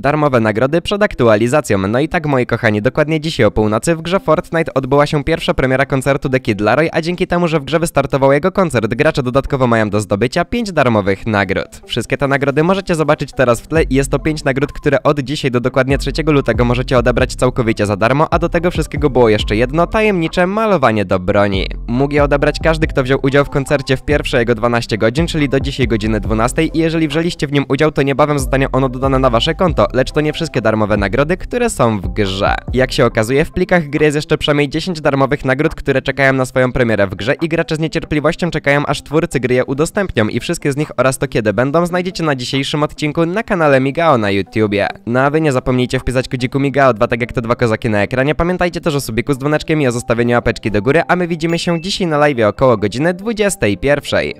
Darmowe nagrody przed aktualizacją. No i tak moi kochani, dokładnie dzisiaj o północy w grze Fortnite odbyła się pierwsza premiera koncertu The Kid Laroi, a dzięki temu, że w grze wystartował jego koncert, gracze dodatkowo mają do zdobycia 5 darmowych nagród. Wszystkie te nagrody możecie zobaczyć teraz w tle i jest to 5 nagród, które od dzisiaj do dokładnie 3 lutego możecie odebrać całkowicie za darmo, a do tego wszystkiego było jeszcze jedno tajemnicze malowanie do broni. Mógł je odebrać każdy, kto wziął udział w koncercie w pierwsze jego 12 godzin, czyli do dzisiaj godziny 12 i jeżeli wzięliście w nim udział, to niebawem zostanie ono dodane na wasze konto, lecz to nie wszystkie darmowe nagrody, które są w grze. Jak się okazuje, w plikach gry jest jeszcze przynajmniej 10 darmowych nagród, które czekają na swoją premierę w grze i gracze z niecierpliwością czekają, aż twórcy gry je udostępnią i wszystkie z nich oraz to kiedy będą znajdziecie na dzisiejszym odcinku na kanale Migao na YouTubie. No a wy nie zapomnijcie wpisać kodziku Migao 2 tak jak te dwa kozaki na ekranie, pamiętajcie też o subiku z dzwoneczkiem i o zostawieniu łapeczki do góry, a my widzimy się dzisiaj na live około godziny 21.